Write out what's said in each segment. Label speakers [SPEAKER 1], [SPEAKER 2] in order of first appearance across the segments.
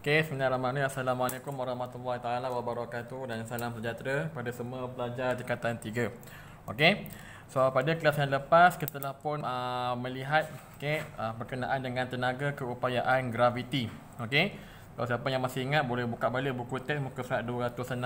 [SPEAKER 1] Okay, Bismillahirrahmanirrahim. Assalamualaikum warahmatullahi taala wabarakatuh dan salam sejahtera kepada semua pelajar tingkatan 3. Okay, so pada kelas yang lepas kita telah pun uh, melihat okay, uh, ah, berkenaan dengan tenaga keupayaan graviti. Okay, kalau siapa yang masih ingat boleh buka balik buku teks muka surat 216.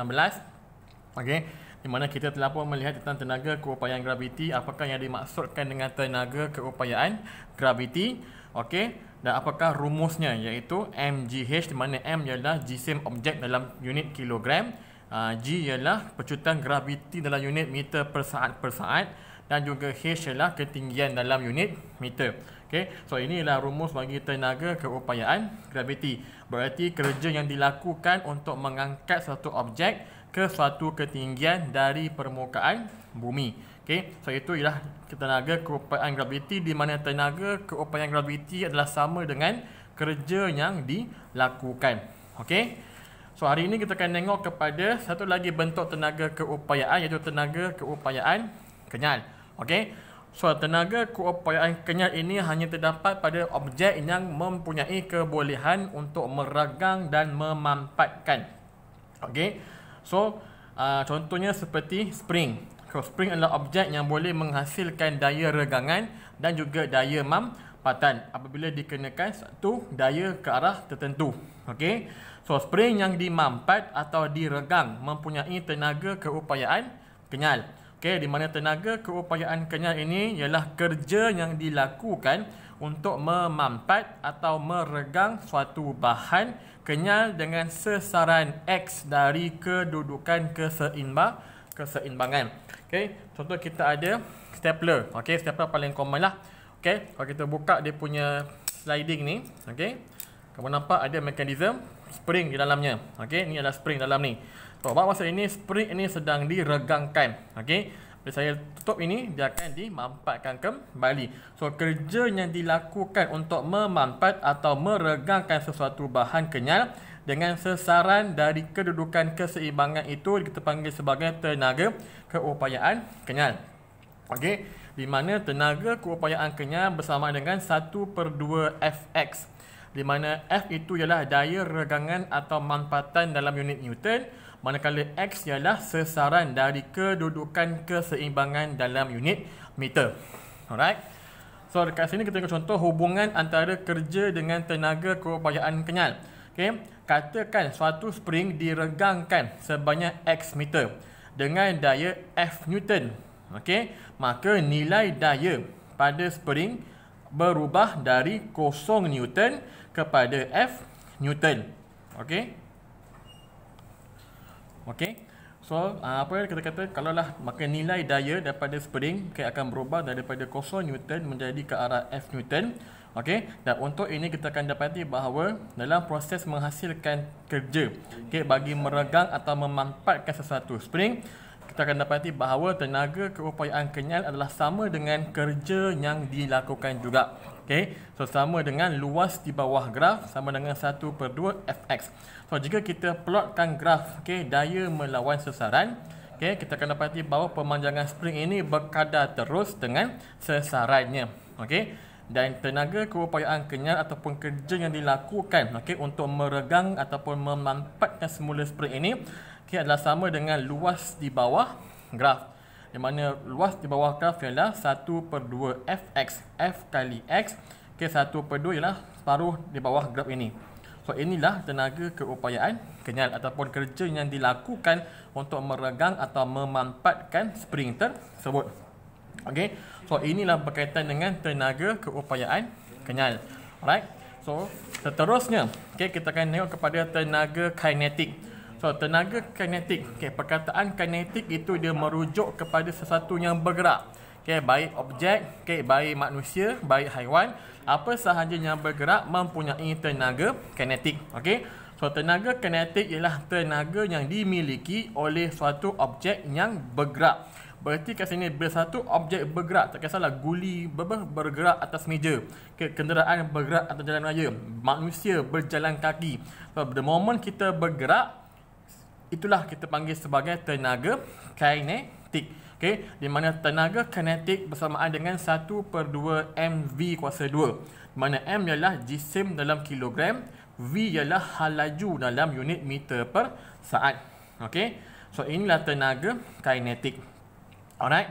[SPEAKER 1] Okay, di mana kita telah pun melihat tentang tenaga keupayaan graviti apakah yang dimaksudkan dengan tenaga keupayaan graviti. Okay, dan apakah rumusnya iaitu MGH di mana M ialah jisim objek dalam unit kilogram, uh, G ialah pecutan graviti dalam unit meter per saat per saat dan juga H ialah ketinggian dalam unit meter. Okay. So inilah rumus bagi tenaga keupayaan graviti. Bererti kerja yang dilakukan untuk mengangkat satu objek ke suatu ketinggian dari permukaan bumi. Okey, so itu ialah tenaga keupayaan graviti di mana tenaga keupayaan graviti adalah sama dengan kerja yang dilakukan. Okey. So hari ini kita akan tengok kepada satu lagi bentuk tenaga keupayaan iaitu tenaga keupayaan kenyal. Okey. So tenaga keupayaan kenyal ini hanya terdapat pada objek yang mempunyai kebolehan untuk meragang dan memampatkan. Okey. So uh, contohnya seperti spring. Cross spring adalah objek yang boleh menghasilkan daya regangan dan juga daya mampatan apabila dikenakan satu daya ke arah tertentu. Okey. So spring yang dimampat atau diregang mempunyai tenaga keupayaan kenyal. Okey, di mana tenaga keupayaan kenyal ini ialah kerja yang dilakukan untuk memampat atau meregang suatu bahan kenyal dengan sesaran X dari kedudukan keseimbangan keseimbangan. Okey, contoh kita ada stapler. Okey, stapler paling common lah. Okey, kalau kita buka dia punya sliding ni, okey. Kamu nampak ada mekanisme spring di dalamnya. Okey, ni ada spring dalam ni. So, apa maksud ini spring ini sedang diregangkan. Okey. Bila saya tutup ini, dia akan dimampatkan kembali. So, kerja yang dilakukan untuk memampat atau meregangkan sesuatu bahan kenyal dengan sesaran dari kedudukan keseimbangan itu kita panggil sebagai tenaga keupayaan kenyal. Okey, di mana tenaga keupayaan kenyal bersama dengan 1 per 2 Fx di mana F itu ialah daya regangan atau manfaatan dalam unit Newton manakala X ialah sesaran dari kedudukan keseimbangan dalam unit meter. Alright. So dekat sini kita tengok contoh hubungan antara kerja dengan tenaga keupayaan kenyal. Okey, katakan suatu spring diregangkan sebanyak X meter dengan daya F Newton. Okay, maka nilai daya pada spring berubah dari kosong Newton kepada F Newton. Okay, okay. So, ah, apa kita kata kalau lah maka nilai daya daripada spring okay, akan berubah daripada kosong Newton menjadi ke arah F Newton. Okey, dan untuk ini kita akan dapati bahawa dalam proses menghasilkan kerja, okey bagi meregang atau memampatkan sesuatu spring, kita akan dapati bahawa tenaga keupayaan kenyal adalah sama dengan kerja yang dilakukan juga. Okey, so sama dengan luas di bawah graf sama dengan 1 per 2 fx. So jika kita plotkan graf, okey, daya melawan sesaran, okay, kita akan dapati bahawa pemanjangan spring ini berkadar terus dengan sesarannya, okay dan tenaga keupayaan kenyal ataupun kerja yang dilakukan okey untuk meregang ataupun memampatkan semula spring ini okey adalah sama dengan luas di bawah graf di mana luas di bawah graf ialah 1 per 2 fx f kali x ke okay, 1 per 2 ialah separuh di bawah graf ini So inilah tenaga keupayaan kenyal ataupun kerja yang dilakukan untuk meregang atau memanfaatkan spring tersebut. Okay, so inilah berkaitan dengan tenaga keupayaan kenyal. Alright, so seterusnya, okay, kita akan tengok kepada tenaga kinetik. So, tenaga kinetik, okay, perkataan kinetik itu dia merujuk kepada sesuatu yang bergerak. Okay, baik objek, okay, baik manusia, baik haiwan, apa sahaja yang bergerak mempunyai tenaga kinetik. Okay, so tenaga kinetik ialah tenaga yang dimiliki oleh suatu objek yang bergerak. Berarti kat sini bila satu objek bergerak tak kisahlah guli bergerak atas meja, kenderaan bergerak atas jalan raya, manusia berjalan kaki. So, the moment kita bergerak itulah kita panggil sebagai tenaga kinetik. Okay, di mana tenaga kinetik bersamaan dengan 1 per 2 mv kuasa 2 di mana m ialah jisim dalam kilogram v ialah halaju dalam unit meter per saat okay. so inilah tenaga kinetik Alright.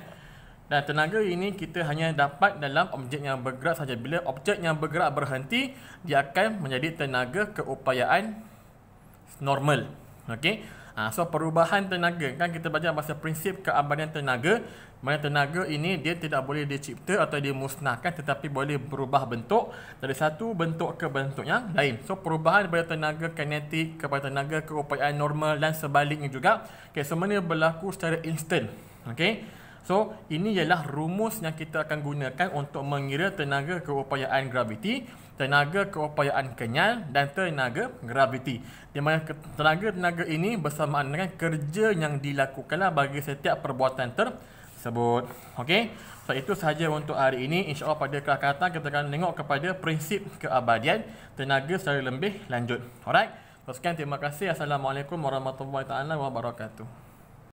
[SPEAKER 1] Dan tenaga ini kita hanya dapat dalam objek yang bergerak saja. Bila objek yang bergerak berhenti, dia akan menjadi tenaga keupayaan normal. Okay. Ha, so perubahan tenaga kan kita baca bahasa prinsip keabadian tenaga mana tenaga ini dia tidak boleh dicipta atau dimusnahkan tetapi boleh berubah bentuk dari satu bentuk ke bentuk yang lain so perubahan daripada tenaga kinetik kepada tenaga keupayaan normal dan sebaliknya juga okay, semuanya berlaku secara instant Okey. So, ini ialah rumus yang kita akan gunakan untuk mengira tenaga keupayaan graviti, tenaga keupayaan kenyal dan tenaga graviti. Di mana tenaga-tenaga ini bersamaan dengan kerja yang dilakukanlah bagi setiap perbuatan tersebut. Okey. So, itu sahaja untuk hari ini. InsyaAllah pada kelas kata kita akan tengok kepada prinsip keabadian tenaga secara lebih lanjut. Alright. sekian terima kasih. Assalamualaikum warahmatullahi taala wabarakatuh.